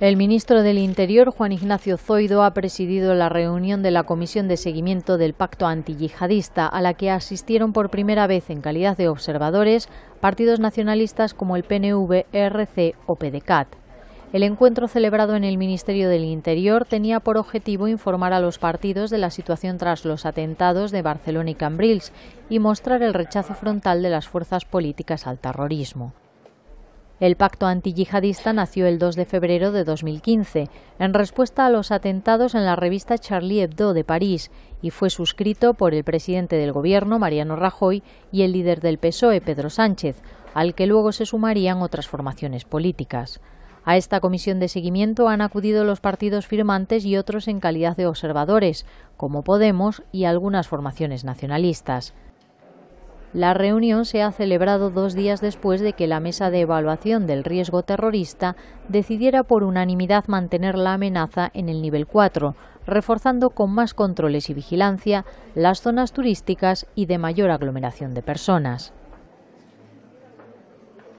El ministro del Interior, Juan Ignacio Zoido, ha presidido la reunión de la Comisión de Seguimiento del Pacto Antiyihadista, a la que asistieron por primera vez en calidad de observadores partidos nacionalistas como el PNV, ERC o PDCAT. El encuentro celebrado en el Ministerio del Interior tenía por objetivo informar a los partidos de la situación tras los atentados de Barcelona y Cambrils y mostrar el rechazo frontal de las fuerzas políticas al terrorismo. El pacto antiyihadista nació el 2 de febrero de 2015, en respuesta a los atentados en la revista Charlie Hebdo de París, y fue suscrito por el presidente del gobierno, Mariano Rajoy, y el líder del PSOE, Pedro Sánchez, al que luego se sumarían otras formaciones políticas. A esta comisión de seguimiento han acudido los partidos firmantes y otros en calidad de observadores, como Podemos y algunas formaciones nacionalistas. La reunión se ha celebrado dos días después de que la Mesa de Evaluación del Riesgo Terrorista decidiera por unanimidad mantener la amenaza en el nivel 4, reforzando con más controles y vigilancia las zonas turísticas y de mayor aglomeración de personas.